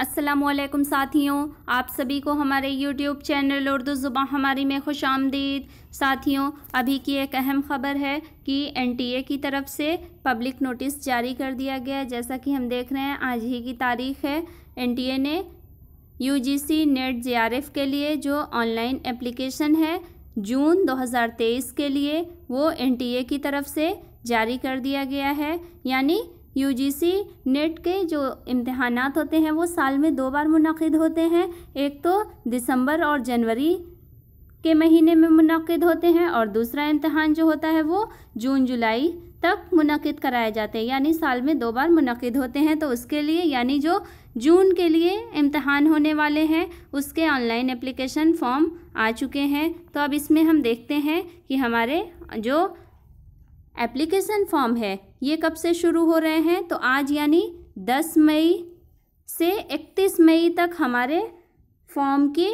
असलम साथियों आप सभी को हमारे YouTube चैनल उर्दू ज़ुबान हमारी में खुश आमदीद साथियों अभी की एक अहम खबर है कि ए की तरफ से पब्लिक नोटिस जारी कर दिया गया है जैसा कि हम देख रहे हैं आज ही की तारीख है ए ने यूजीसी नेट एफ़ के लिए जो ऑनलाइन एप्लीकेशन है जून 2023 के लिए वो ए की तरफ से जारी कर दिया गया है यानी यू नेट e के जो इम्तहान होते हैं वो साल में दो बार मुनद होते हैं एक तो दिसंबर और जनवरी के महीने में मुनद होते हैं और दूसरा इम्तहान जो होता है वो जून जुलाई तक मुनद कराए जाते हैं यानी साल में दो बार मुनद होते हैं तो उसके लिए यानी जो जून के लिए इम्तहान होने वाले हैं उसके ऑनलाइन एप्लीकेशन फॉर्म आ चुके हैं तो अब इसमें हम देखते हैं कि हमारे जो एप्लीकेशन फॉर्म है ये कब से शुरू हो रहे हैं तो आज यानी दस मई से इकतीस मई तक हमारे फॉर्म की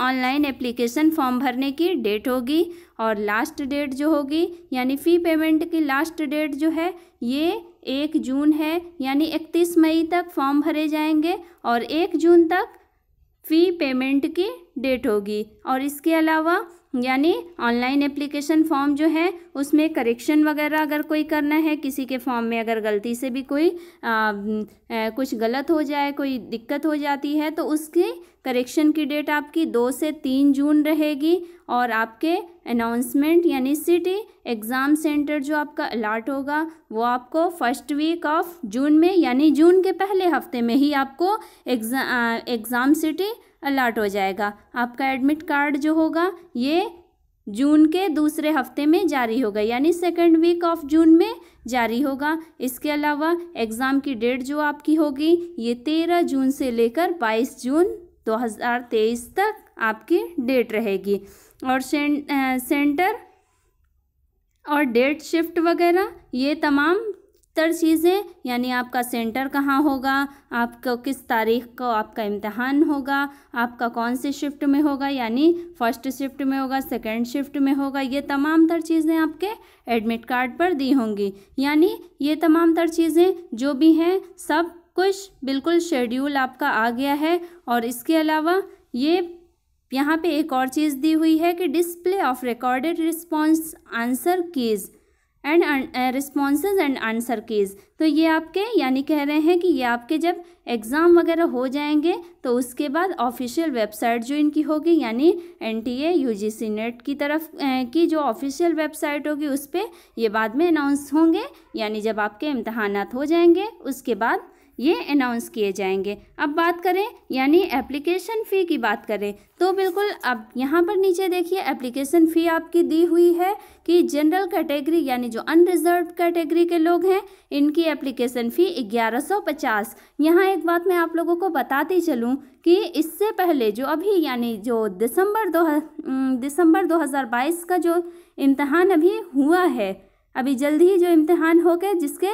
ऑनलाइन एप्लीकेशन फॉर्म भरने की डेट होगी और लास्ट डेट जो होगी यानी फ़ी पेमेंट की लास्ट डेट जो है ये एक जून है यानी इकतीस मई तक फॉर्म भरे जाएंगे और एक जून तक फ़ी पेमेंट की डेट होगी और इसके अलावा यानी ऑनलाइन एप्लीकेशन फॉर्म जो है उसमें करेक्शन वगैरह अगर कोई करना है किसी के फॉर्म में अगर गलती से भी कोई आ, आ, कुछ गलत हो जाए कोई दिक्कत हो जाती है तो उसकी करेक्शन की डेट आपकी दो से तीन जून रहेगी और आपके अनाउंसमेंट यानी सिटी एग्ज़ाम सेंटर जो आपका अलाट होगा वो आपको फर्स्ट वीक ऑफ जून में यानी जून के पहले हफ्ते में ही आपको एग्ज़ाम सिटी अलाट हो जाएगा आपका एडमिट कार्ड जो होगा ये जून के दूसरे हफ्ते में जारी होगा यानी सेकेंड वीक ऑफ जून में जारी होगा इसके अलावा एग्ज़ाम की डेट जो आपकी होगी ये तेरह जून से लेकर बाईस जून 2023 तक आपकी डेट रहेगी और सेंटर और डेट शिफ्ट वगैरह ये तमाम तर चीज़ें यानी आपका सेंटर कहाँ होगा आपको किस तारीख को आपका इम्तहान होगा आपका कौन से शिफ्ट में होगा यानी फर्स्ट शिफ्ट में होगा सेकंड शिफ्ट में होगा ये तमाम तर चीज़ें आपके एडमिट कार्ड पर दी होंगी यानी ये तमाम तर चीज़ें जो भी हैं सब कुछ बिल्कुल शेड्यूल आपका आ गया है और इसके अलावा ये यहाँ पे एक और चीज़ दी हुई है कि display of recorded response answer keys and responses and answer keys तो ये आपके यानी कह रहे हैं कि ये आपके जब एग्ज़ाम वगैरह हो जाएंगे तो उसके बाद ऑफिशियल वेबसाइट जो इनकी होगी यानी N T A U G C NET की तरफ की जो ऑफिशियल वेबसाइट होगी उस पर ये बाद में अनाउंस होंगे यानी जब आपके इम्तहान हो जाएंगे उसके बाद ये अनाउंस किए जाएंगे अब बात करें यानी एप्लीकेशन फ़ी की बात करें तो बिल्कुल अब यहाँ पर नीचे देखिए एप्लीकेशन फ़ी आपकी दी हुई है कि जनरल कैटेगरी यानी जो अनरिजर्व कैटेगरी के लोग हैं इनकी एप्लीकेशन फ़ी ग्यारह सौ पचास यहाँ एक बात मैं आप लोगों को बताती चलूँ कि इससे पहले जो अभी यानी जो दिसंबर दो दिसंबर बाईस का जो इम्तहान अभी हुआ है अभी जल्दी ही जो इम्तहान हो गए जिसके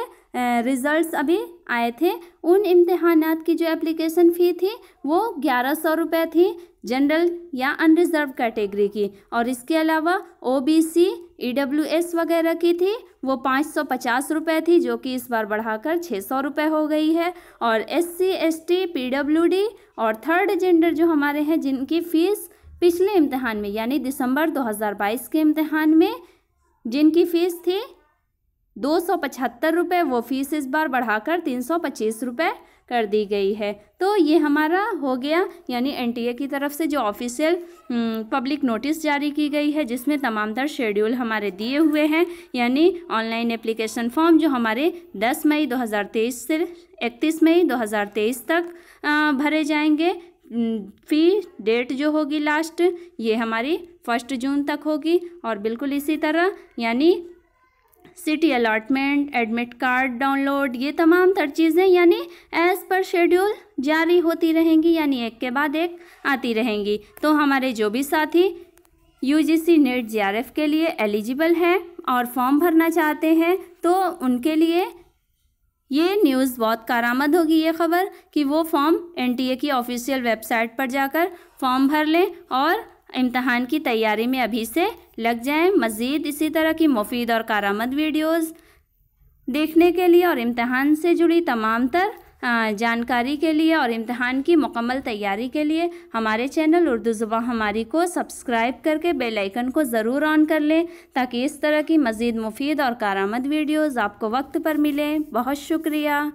रिज़ल्ट्स अभी आए थे उन इम्तहान की जो एप्लीकेशन फ़ी थी वो ग्यारह सौ रुपये थी जनरल या अनरिज़र्व कैटेगरी की और इसके अलावा ओबीसी ईडब्ल्यूएस e वगैरह की थी वो पाँच सौ पचास रुपये थी जो कि इस बार बढ़ाकर छः सौ रुपये हो गई है और S C S T P W D और थर्ड जेंडर जो हमारे हैं जिनकी फ़ीस पिछले इम्तहान में यानी दिसंबर दो के इम्तहान में जिनकी फीस थी दो सौ पचहत्तर रुपये वो फीस इस बार बढ़ाकर तीन सौ पच्चीस रुपये कर दी गई है तो ये हमारा हो गया यानी एनटीए की तरफ से जो ऑफिशियल हम्म, पब्लिक नोटिस जारी की गई है जिसमें तमाम तर शेड्यूल हमारे दिए हुए हैं यानी ऑनलाइन एप्लीकेशन फॉर्म जो हमारे 10 मई 2023 से 31 मई 2023 तक भरे जाएंगे फी डेट जो होगी लास्ट ये हमारी फर्स्ट जून तक होगी और बिल्कुल इसी तरह यानी city allotment admit card download ये तमाम तर चीज़ें यानी एज़ पर शेड्यूल जारी होती रहेंगी यानी एक के बाद एक आती रहेंगी तो हमारे जो भी साथी U G C NET J R F के लिए एलिजिबल हैं और फॉर्म भरना चाहते हैं तो उनके लिए ये न्यूज़ बहुत कारामद होगी ये खबर कि वो फॉर्म एनटीए की ऑफिशियल वेबसाइट पर जाकर फॉर्म भर लें और इम्तहान की तैयारी में अभी से लग जाएं मज़ीद इसी तरह की मुफीद और कारामद वीडियोस देखने के लिए और इम्तहान से जुड़ी तमाम तर हाँ, जानकारी के लिए और इम्तहान की मुकम्मल तैयारी के लिए हमारे चैनल उर्दू ज़ुबान हमारी को सब्सक्राइब करके बेल आइकन को ज़रूर ऑन कर लें ताकि इस तरह की मज़ीद मुफीद और कारामद वीडियोज़ आपको वक्त पर मिलें बहुत शुक्रिया